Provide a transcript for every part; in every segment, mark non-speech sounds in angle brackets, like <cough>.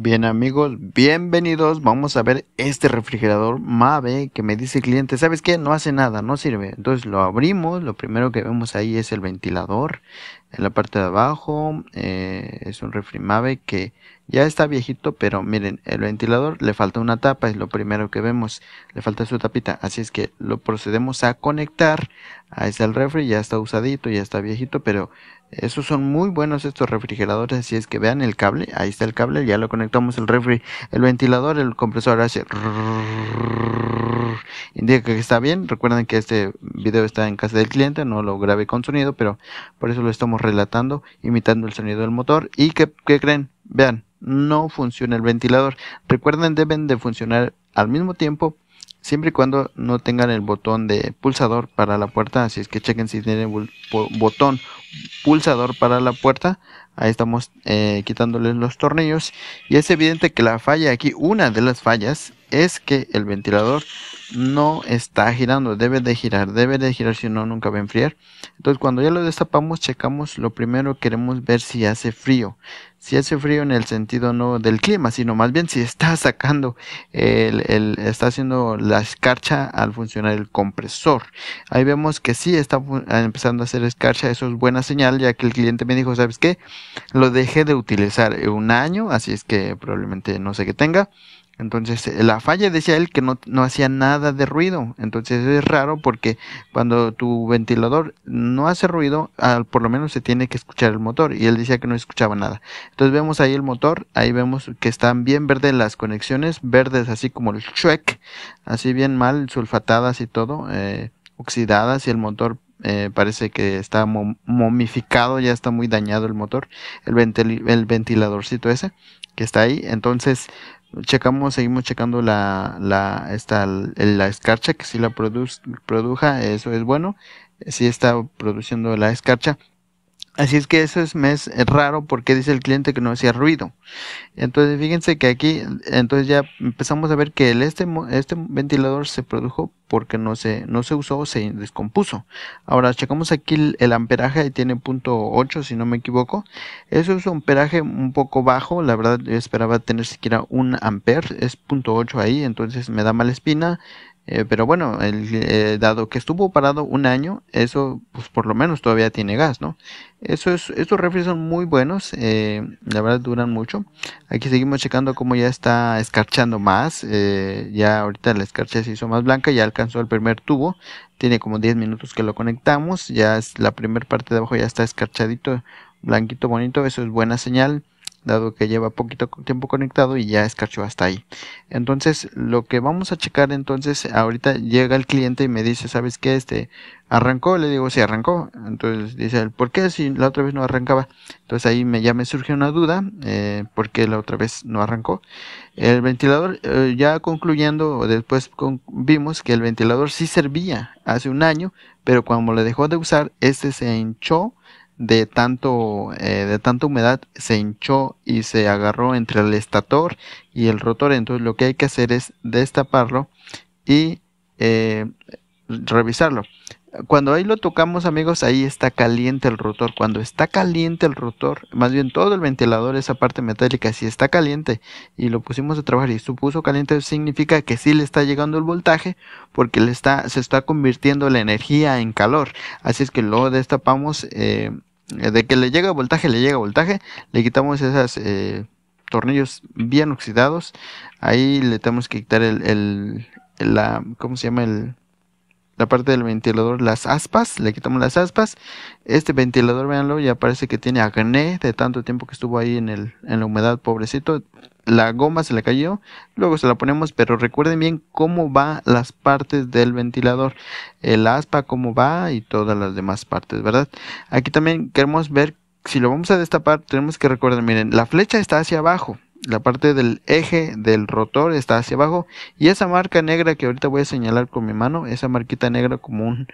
Bien amigos, bienvenidos. Vamos a ver este refrigerador Mave que me dice el cliente, ¿sabes qué? No hace nada, no sirve. Entonces lo abrimos, lo primero que vemos ahí es el ventilador en la parte de abajo. Eh, es un refri Mave que ya está viejito, pero miren, el ventilador le falta una tapa, es lo primero que vemos, le falta su tapita. Así es que lo procedemos a conectar Ahí está el refri, ya está usadito, ya está viejito, pero esos son muy buenos estos refrigeradores, así es que vean el cable, ahí está el cable, ya lo conectamos el refri, el ventilador, el compresor hace indica que está bien. Recuerden que este video está en casa del cliente, no lo grabé con sonido, pero por eso lo estamos relatando, imitando el sonido del motor y que qué creen? Vean, no funciona el ventilador. Recuerden deben de funcionar al mismo tiempo siempre y cuando no tengan el botón de pulsador para la puerta, así es que chequen si tienen botón pulsador para la puerta, ahí estamos eh, quitándoles los tornillos y es evidente que la falla aquí, una de las fallas es que el ventilador no está girando, debe de girar, debe de girar si no nunca va a enfriar. Entonces cuando ya lo destapamos, checamos, lo primero queremos ver si hace frío. Si hace frío en el sentido no del clima, sino más bien si está <laughs> sacando, el, está haciendo la escarcha al funcionar el compresor. Ahí vemos que sí está empezando a hacer escarcha, eso es buena señal ya que el cliente me dijo, ¿sabes qué? Lo dejé de utilizar un año, así es que probablemente no sé qué tenga. Entonces, eh, la falla decía él que no, hacía nada de ruido. Entonces, es raro porque cuando tu ventilador no hace ruido, por lo menos se tiene que escuchar el motor. Y él decía que no escuchaba nada. Entonces, vemos ahí el motor. Ahí vemos que están bien verdes las conexiones, verdes así como el chuec, así bien mal, sulfatadas y todo, eh, oxidadas y el motor eh, parece que está momificado, ya está muy dañado el motor, el ventiladorcito ese que está ahí. Entonces, checamos, seguimos checando la, la, esta, la escarcha, que si la produce produja, eso es bueno. Si está produciendo la escarcha, Así es que eso es, mes raro porque dice el cliente que no hacía ruido. Entonces, fíjense que aquí, entonces ya empezamos a ver que el, este, este ventilador se produjo porque no se, no se usó, se descompuso. Ahora, checamos aquí el, amperaje y tiene punto 8, si no me equivoco. Eso es un amperaje un poco bajo, la verdad yo esperaba tener siquiera un amper, es punto 8 ahí, entonces me da mala espina. Eh, pero bueno, eh, dado que estuvo parado un año, eso pues por lo menos todavía tiene gas, ¿no? Eso es, estos refrescos son muy buenos, eh, la verdad duran mucho. Aquí seguimos checando cómo ya está escarchando más, ya ahorita la escarcha se hizo más blanca, ya alcanzó el primer tubo, tiene como 10 minutos que lo conectamos, ya es la primera parte de abajo ya está escarchadito, blanquito, bonito, eso es buena señal dado que lleva poquito tiempo conectado y ya escarchó hasta ahí. Entonces, lo que vamos a checar entonces, ahorita llega el cliente y me dice, ¿sabes qué? Este, arrancó, le digo, sí, arrancó. Entonces dice ¿por qué si la otra vez no arrancaba? Entonces ahí me, ya me surge una duda, eh, ¿por qué la otra vez no arrancó? El ventilador, eh, ya concluyendo, después vimos que el ventilador sí servía hace un año, pero cuando le dejó de usar, este se hinchó de tanto, eh, de tanta humedad se hinchó y se agarró entre el estator y el rotor. Entonces lo que hay que hacer es destaparlo y eh, revisarlo. Cuando ahí lo tocamos amigos, ahí está caliente el rotor. Cuando está caliente el rotor, más bien todo el ventilador, esa parte metálica, si está caliente y lo pusimos a trabajar y supuso caliente, significa que sí le está llegando el voltaje porque le está, se está convirtiendo la energía en calor. Así es que lo destapamos. Eh, eh, de que le llega voltaje, le llega voltaje, le quitamos esas eh, tornillos bien oxidados, ahí le tenemos que quitar el, el, el la, ¿cómo se llama? El, la parte del ventilador, las aspas, le quitamos las aspas. Este ventilador, véanlo, ya parece que tiene acné de tanto tiempo que estuvo ahí en, el, en la humedad, pobrecito. La goma se le cayó, luego se la ponemos, pero recuerden bien cómo va las partes del ventilador, el aspa cómo va y todas las demás partes, ¿verdad? Aquí también queremos ver si lo vamos a destapar, tenemos que recordar, miren, la flecha está hacia abajo, la parte del eje del rotor está hacia abajo y esa marca negra que ahorita voy a señalar con mi mano, esa marquita negra como un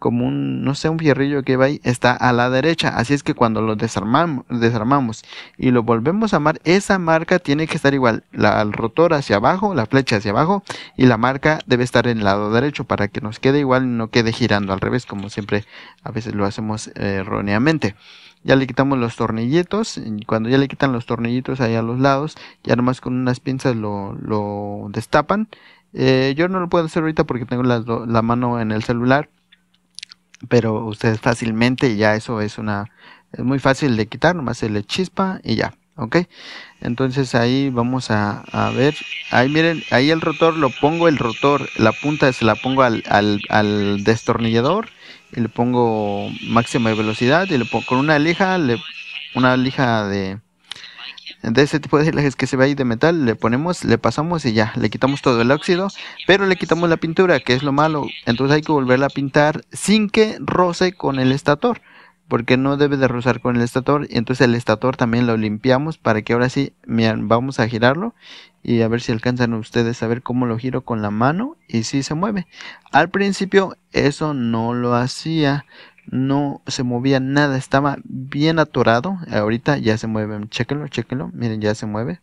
como un no sé un fierrillo que va ahí está a la derecha, así es que cuando lo desarmamos, desarmamos y lo volvemos a amar, esa marca tiene que estar igual, la, el rotor hacia abajo, la flecha hacia abajo y la marca debe estar en el lado derecho para que nos quede igual y no quede girando al revés como siempre a veces lo hacemos eh, erróneamente ya le quitamos los tornillitos, cuando ya le quitan los tornillitos ahí a los lados, ya nomás con unas pinzas lo, destapan. Eh, yo no lo puedo hacer ahorita porque tengo la, mano en el celular, pero ustedes fácilmente ya eso es una, es muy fácil de quitar, nomás se le chispa y ya, ok. Entonces ahí vamos a, ver, ahí miren, ahí el rotor, lo pongo el rotor, la punta se la pongo al, al destornillador y le pongo máxima velocidad y le pongo con una lija, una lija de, de ese tipo de lijas que se ve ahí de metal, le ponemos, le pasamos y ya, le quitamos todo el óxido, pero le quitamos la pintura, que es lo malo, entonces hay que volverla a pintar sin que roce con el estator porque no debe de rozar con el estator. Y entonces el estator también lo limpiamos para que ahora sí miren, vamos a girarlo y a ver si alcanzan ustedes a ver cómo lo giro con la mano y si se mueve. Al principio eso no lo hacía, no se movía nada, estaba bien atorado. Ahorita ya se mueve, chequenlo, chequenlo, miren, ya se mueve.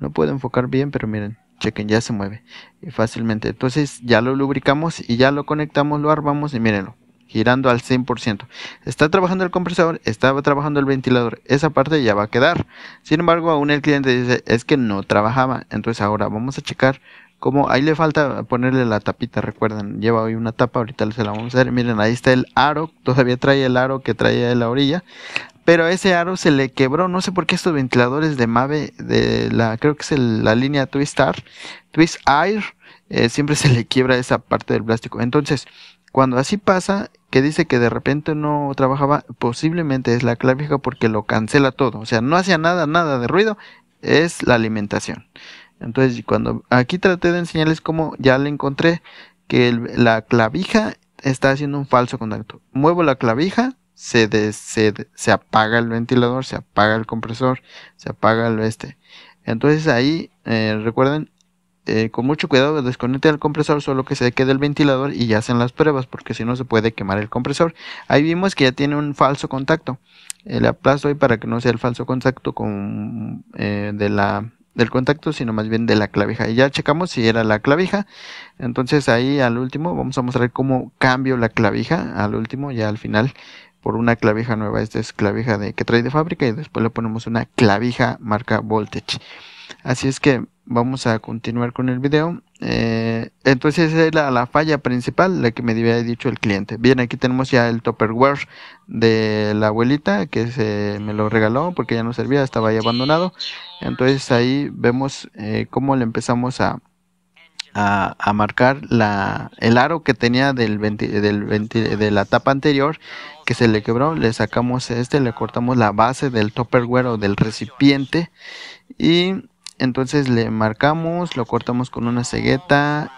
No puedo enfocar bien, pero miren, chequen, ya se mueve fácilmente. Entonces ya lo lubricamos y ya lo conectamos, lo armamos y mírenlo girando al 100%. Está trabajando el compresor, estaba trabajando el ventilador, esa parte ya va a quedar. Sin embargo, aún el cliente dice, es que no trabajaba. Entonces ahora vamos a checar cómo, ahí le falta ponerle la tapita, recuerden, lleva hoy una tapa, ahorita se la vamos a hacer. Miren, ahí está el aro, todavía trae el aro que traía de la orilla. Pero ese aro se le quebró, no sé por qué estos ventiladores de Mave, de la, creo que es la línea Twistar, Twist Air, eh, siempre se le quiebra esa parte del plástico. Entonces, cuando así pasa, que dice que de repente no trabajaba, posiblemente es la clavija porque lo cancela todo. O sea, no hacía nada, nada de ruido, es la alimentación. Entonces, cuando aquí traté de enseñarles cómo ya le encontré que la clavija está haciendo un falso contacto. Muevo la clavija, se, se, apaga el ventilador, se apaga el compresor, se apaga el este. Entonces ahí, eh, recuerden, eh, con mucho cuidado desconecte el compresor, solo que se quede el ventilador y ya hacen las pruebas, porque si no se puede quemar el compresor. Ahí vimos que ya tiene un falso contacto. Eh, le aplasto ahí para que no sea el falso contacto con, eh, de la, del contacto, sino más bien de la clavija. Y ya checamos si era la clavija. Entonces ahí al último vamos a mostrar cómo cambio la clavija. Al último, ya al final por una clavija nueva. Esta es clavija de, que trae de fábrica y después le ponemos una clavija marca Voltage. Así es que vamos a continuar con el video. Eh, entonces esa es la, falla principal, la que me había dicho el cliente. Bien, aquí tenemos ya el topperware de la abuelita que se me lo regaló porque ya no servía, estaba ahí abandonado. Entonces ahí vemos eh, cómo le empezamos a, a, marcar la, el aro que tenía del, 20, del de la tapa anterior que se le quebró. Le sacamos este, le cortamos la base del topperware o del recipiente y entonces le marcamos, lo cortamos con una cegueta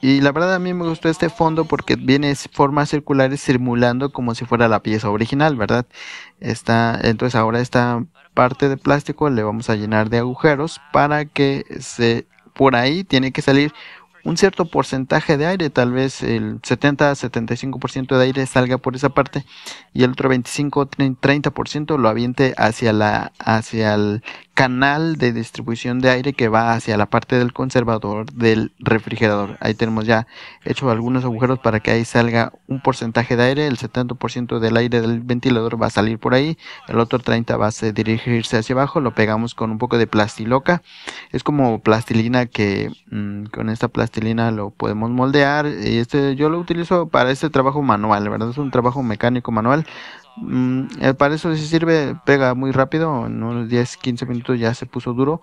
y la verdad a mí me gustó este fondo porque viene formas circulares simulando como si fuera la pieza original, ¿verdad? Está, entonces ahora esta parte de plástico le vamos a llenar de agujeros para que se por ahí tiene que salir un cierto porcentaje de aire, tal vez el 70-75% de aire salga por esa parte y el otro 25-30% lo aviente hacia, la, hacia el canal de distribución de aire que va hacia la parte del conservador del refrigerador. Ahí tenemos ya hecho algunos agujeros para que ahí salga un porcentaje de aire, el 70% del aire del ventilador va a salir por ahí, el otro 30% va a dirigirse hacia abajo, lo pegamos con un poco de plastiloca, es como plastilina que mm, con esta plastilina lo podemos moldear. Y eh, este yo lo utilizo para este trabajo manual, ¿verdad? Es un trabajo mecánico manual. Mm, eh, para eso si sirve, pega muy rápido, en unos 10, 15 minutos ya se puso duro.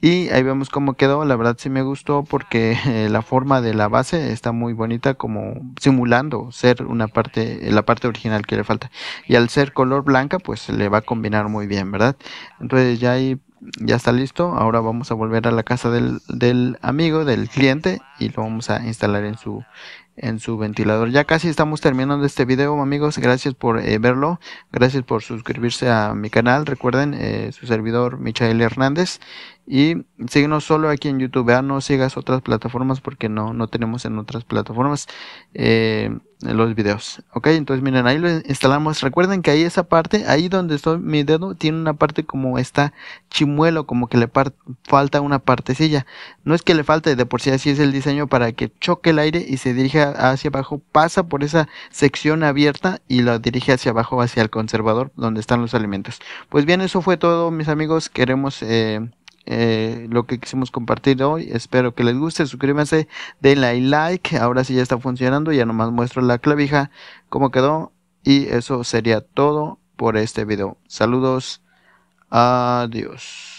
Y ahí vemos cómo quedó, la verdad sí me gustó porque eh, la forma de la base está muy bonita como simulando ser una parte, la parte original que le falta. Y al ser color blanca pues le va a combinar muy bien, ¿verdad? Entonces ya ahí ya está listo. Ahora vamos a volver a la casa del, del, amigo, del cliente, y lo vamos a instalar en su, en su ventilador. Ya casi estamos terminando este video, amigos. Gracias por eh, verlo. Gracias por suscribirse a mi canal. Recuerden, eh, su servidor Michael Hernández. Y síguenos solo aquí en YouTube, ah no sigas otras plataformas porque no, no tenemos en otras plataformas eh, los videos. Ok, entonces miren, ahí lo instalamos. Recuerden que ahí esa parte, ahí donde estoy mi dedo, tiene una parte como está chimuelo, como que le falta una partecilla. No es que le falte, de por sí así es el diseño para que choque el aire y se dirija hacia abajo, pasa por esa sección abierta y la dirige hacia abajo, hacia el conservador donde están los alimentos. Pues bien, eso fue todo, mis amigos. Queremos... Eh, eh, lo que quisimos compartir hoy. Espero que les guste. Suscríbanse, denle like. Ahora sí ya está funcionando. Ya nomás muestro la clavija, como quedó. Y eso sería todo por este video. Saludos. Adiós.